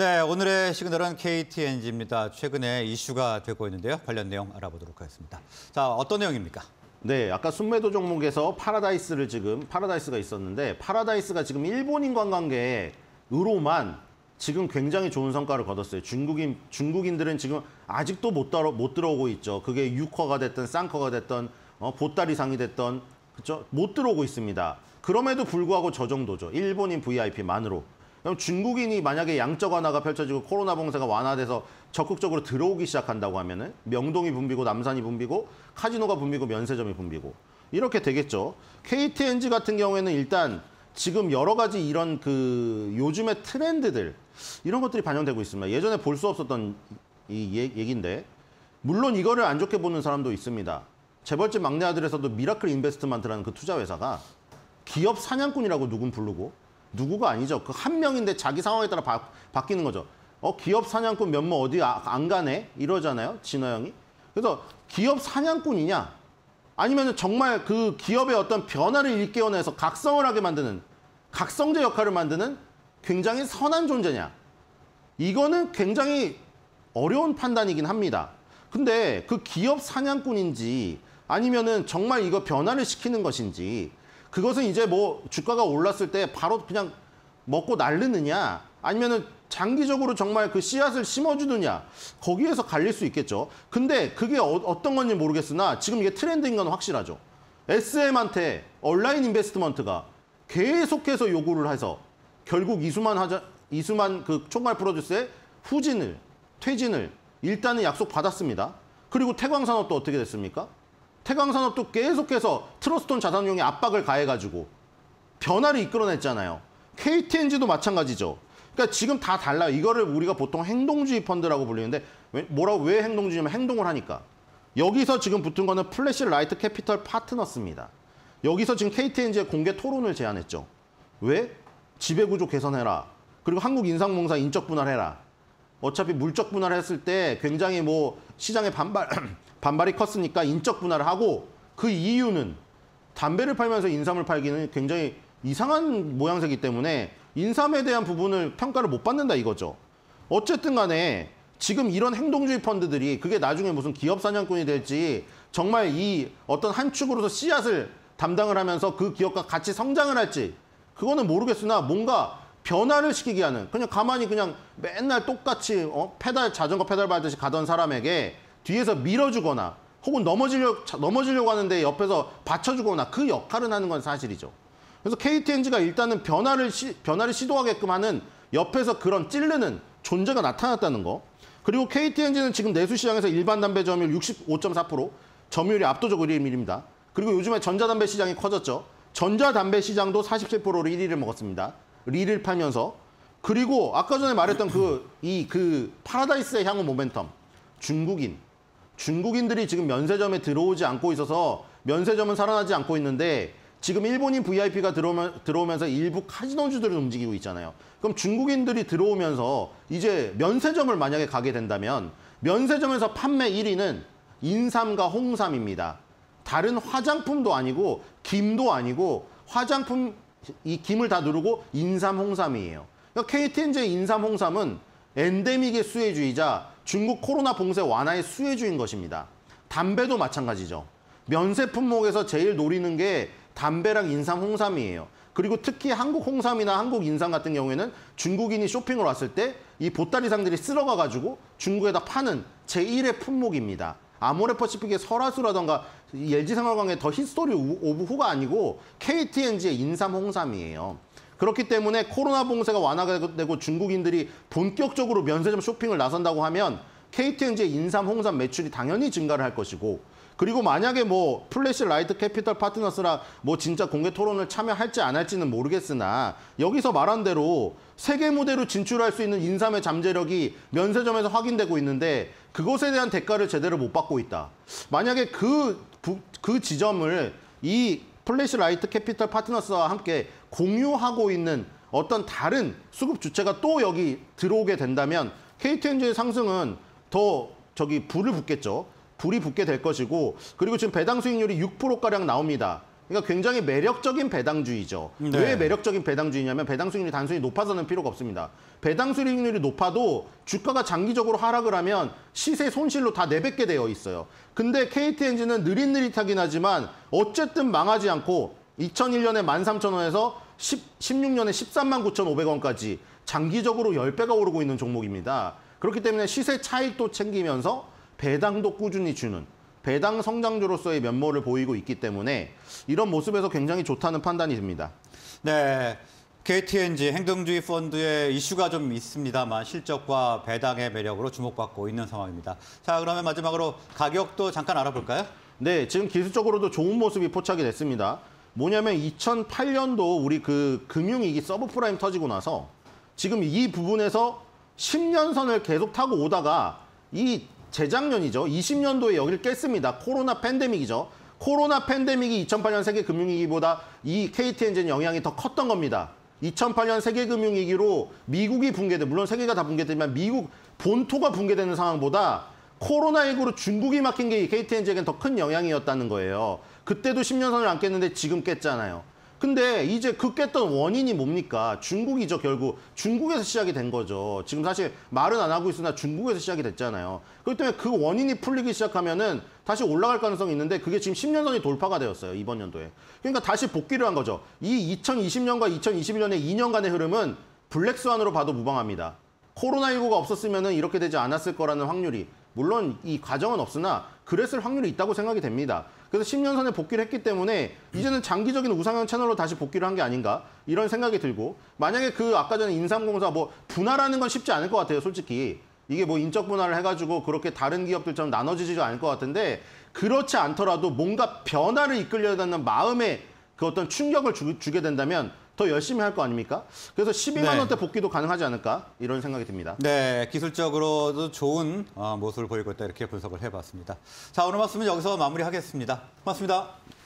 네, 오늘의 시그널은 KTNG입니다. 최근에 이슈가 되고 있는데요. 관련 내용 알아보도록 하겠습니다. 자, 어떤 내용입니까? 네, 아까 순매도 종목에서 파라다이스를 지금 파라다이스가 있었는데 파라다이스가 지금 일본인 관광객으로만 지금 굉장히 좋은 성과를 거뒀어요. 중국인 중국인들은 지금 아직도 못 들어 못 들어오고 있죠. 그게 6커가 됐던 쌍커가 됐던 어, 보따리 상이 됐던 그렇죠? 못 들어오고 있습니다. 그럼에도 불구하고 저 정도죠. 일본인 VIP만으로 그럼 중국인이 만약에 양적 완화가 펼쳐지고 코로나 봉쇄가 완화돼서 적극적으로 들어오기 시작한다고 하면은 명동이 붐비고 남산이 붐비고 카지노가 붐비고 면세점이 붐비고 이렇게 되겠죠. KTNG 같은 경우에는 일단 지금 여러 가지 이런 그 요즘의 트렌드들 이런 것들이 반영되고 있습니다. 예전에 볼 수 없었던 이 얘, 얘기인데 물론 이거를 안 좋게 보는 사람도 있습니다. 재벌집 막내 아들에서도 미라클 인베스트먼트라는 그 투자 회사가 기업 사냥꾼이라고 누군 부르고 누구가 아니죠. 그 한 명인데 자기 상황에 따라 바, 바뀌는 거죠. 어, 기업 사냥꾼 몇 모 어디 아, 안 가네? 이러잖아요. 진호 형이. 그래서 기업 사냥꾼이냐? 아니면 정말 그 기업의 어떤 변화를 일깨워내서 각성을 하게 만드는 각성제 역할을 만드는 굉장히 선한 존재냐? 이거는 굉장히 어려운 판단이긴 합니다. 근데 그 기업 사냥꾼인지 아니면은 정말 이거 변화를 시키는 것인지 그것은 이제 뭐 주가가 올랐을 때 바로 그냥 먹고 날르느냐 아니면은 장기적으로 정말 그 씨앗을 심어주느냐 거기에서 갈릴 수 있겠죠. 근데 그게 어, 떤 건지 모르겠으나 지금 이게 트렌드인 건 확실하죠. SM한테 온라인 인베스트먼트가 계속해서 요구를 해서 결국 이수만 하자 이수만 그 총괄 프로듀스의 후진을 퇴진을 일단은 약속 받았습니다. 그리고 태광산업도 어떻게 됐습니까? 태광산업도 계속해서 트러스톤 자산용에 압박을 가해가지고 변화를 이끌어냈잖아요. KTNG도 마찬가지죠. 그러니까 지금 다 달라요. 이거를 우리가 보통 행동주의 펀드라고 불리는데 왜, 뭐라고 왜 행동주의냐면 행동을 하니까. 여기서 지금 붙은 거는 플래시 라이트 캐피털 파트너스입니다. 여기서 지금 KTNG의 공개 토론을 제안했죠. 왜? 지배구조 개선해라. 그리고 한국인상공사 인적 분할해라. 어차피 물적 분할했을 때 굉장히 뭐 시장의 반발 반발이 컸으니까 인적 분할을 하고 그 이유는 담배를 팔면서 인삼을 팔기는 굉장히 이상한 모양새기 때문에 인삼에 대한 부분을 평가를 못 받는다 이거죠. 어쨌든 간에 지금 이런 행동주의 펀드들이 그게 나중에 무슨 기업 사냥꾼이 될지 정말 이 어떤 한 축으로서 씨앗을 담당을 하면서 그 기업과 같이 성장을 할지 그거는 모르겠으나 뭔가 변화를 시키게 하는 그냥 가만히 그냥 맨날 똑같이 어? 페달 자전거 페달 밟듯이 가던 사람에게 뒤에서 밀어주거나 혹은 넘어지려, 넘어지려고 하는데 옆에서 받쳐주거나 그역할을 하는 건 사실이죠. 그래서 KTNG가 일단은 변화를, 시, 변화를 시도하게끔 하는 옆에서 그런 찌르는 존재가 나타났다는 거. 그리고 KTNG는 지금 내수시장에서 일반 담배 점유율 65.4%, 점유율이 압도적으로 1위입니다. 그리고 요즘에 전자담배 시장이 커졌죠. 전자담배 시장도 47%로 1위를 먹었습니다. 리를 팔면서. 그리고 아까 전에 말했던 그, 이, 그, 파라다이스의 향후 모멘텀. 중국인, 중국인들이 지금 면세점에 들어오지 않고 있어서 면세점은 살아나지 않고 있는데 지금 일본인 VIP가 들어오면, 들어오면서 일부 카지노주들을 움직이고 있잖아요. 그럼 중국인들이 들어오면서 이제 면세점을 만약에 가게 된다면 면세점에서 판매 1위는 인삼과 홍삼입니다. 다른 화장품도 아니고 김도 아니고 화장품 이 김을 다 누르고 인삼 홍삼이에요. 그러니까 KTNJ 인삼 홍삼은 엔데믹의 수혜주이자 중국 코로나 봉쇄 완화의 수혜주인 것입니다. 담배도 마찬가지죠. 면세 품목에서 제일 노리는 게 담배랑 인삼, 홍삼이에요. 그리고 특히 한국 홍삼이나 한국 인삼 같은 경우에는 중국인이 쇼핑을 왔을 때 이 보따리상들이 쓸어가가지고 중국에다 파는 제1의 품목입니다. 아모레퍼시픽의 설화수라던가 LG생활광의 더 히스토리 오브 후가 아니고 KTNG의 인삼, 홍삼이에요. 그렇기 때문에 코로나 봉쇄가 완화가 되고 중국인들이 본격적으로 면세점 쇼핑을 나선다고 하면 KT행지의 인삼, 홍삼 매출이 당연히 증가를 할 것이고 그리고 만약에 뭐 플래시 라이트 캐피털 파트너스랑 뭐 진짜 공개 토론을 참여할지 안 할지는 모르겠으나 여기서 말한 대로 세계 무대로 진출할 수 있는 인삼의 잠재력이 면세점에서 확인되고 있는데 그것에 대한 대가를 제대로 못 받고 있다. 만약에 그, 부, 그 지점을 이 플래시 라이트 캐피털 파트너스와 함께 공유하고 있는 어떤 다른 수급 주체가 또 여기 들어오게 된다면 KTNG의 상승은 더 저기 불을 붙겠죠. 불이 붙게 될 것이고 그리고 지금 배당 수익률이 6%가량 나옵니다. 그러니까 굉장히 매력적인 배당주의죠. 네. 왜 매력적인 배당주의냐면 배당 수익률이 단순히 높아서는 필요가 없습니다. 배당 수익률이 높아도 주가가 장기적으로 하락을 하면 시세 손실로 다 내뱉게 되어 있어요. 근데 KTNG는 느릿느릿하긴 하지만 어쨌든 망하지 않고 2001년에 13,000원에서 16년에 13만 9,500원까지 장기적으로 10배가 오르고 있는 종목입니다. 그렇기 때문에 시세 차익도 챙기면서 배당도 꾸준히 주는 배당 성장주로서의 면모를 보이고 있기 때문에 이런 모습에서 굉장히 좋다는 판단이 듭니다. 네. KTNG 행동주의 펀드의 이슈가 좀 있습니다만 실적과 배당의 매력으로 주목받고 있는 상황입니다. 자, 그러면 마지막으로 가격도 잠깐 알아볼까요? 네, 지금 기술적으로도 좋은 모습이 포착이 됐습니다. 뭐냐면 2008년도 우리 그 금융위기 서브프라임 터지고 나서 지금 이 부분에서 10년 선을 계속 타고 오다가 이 재작년이죠. 20년도에 여기를 깼습니다. 코로나 팬데믹이죠. 코로나 팬데믹이 2008년 세계 금융위기보다 이 KT 엔진 영향이 더 컸던 겁니다. 2008년 세계 금융위기로 미국이 붕괴돼 물론 세계가 다 붕괴되지만 미국 본토가 붕괴되는 상황보다 코로나19로 중국이 막힌 게 KT 엔진에겐 더 큰 영향이었다는 거예요. 그때도 10년 선을 안 깼는데 지금 깼잖아요. 근데 이제 그 깼던 원인이 뭡니까? 중국이죠, 결국. 중국에서 시작이 된 거죠. 지금 사실 말은 안 하고 있으나 중국에서 시작이 됐잖아요. 그렇기 때문에 그 원인이 풀리기 시작하면은 다시 올라갈 가능성이 있는데 그게 지금 10년선이 돌파가 되었어요, 이번 연도에. 그러니까 다시 복귀를 한 거죠. 이 2020년과 2021년의 2년간의 흐름은 블랙스완으로 봐도 무방합니다. 코로나19가 없었으면 은 이렇게 되지 않았을 거라는 확률이 물론 이 과정은 없으나 그랬을 확률이 있다고 생각이 됩니다. 그래서 10년 선에 복귀를 했기 때문에 이제는 장기적인 우상향 채널로 다시 복귀를 한 게 아닌가 이런 생각이 들고 만약에 그 아까 전에 인삼공사 뭐 분할하는 건 쉽지 않을 것 같아요 솔직히 이게 뭐 인적 분할을 해가지고 그렇게 다른 기업들처럼 나눠지지도 않을 것 같은데 그렇지 않더라도 뭔가 변화를 이끌려야 되는 마음의 그 어떤 충격을 주, 주게 된다면 더 열심히 할 거 아닙니까? 그래서 12만 네. 원대 복귀도 가능하지 않을까 이런 생각이 듭니다. 네, 기술적으로도 좋은 어, 모습을 보이고 있다 이렇게 분석을 해봤습니다. 자, 오늘 말씀은 여기서 마무리하겠습니다. 고맙습니다.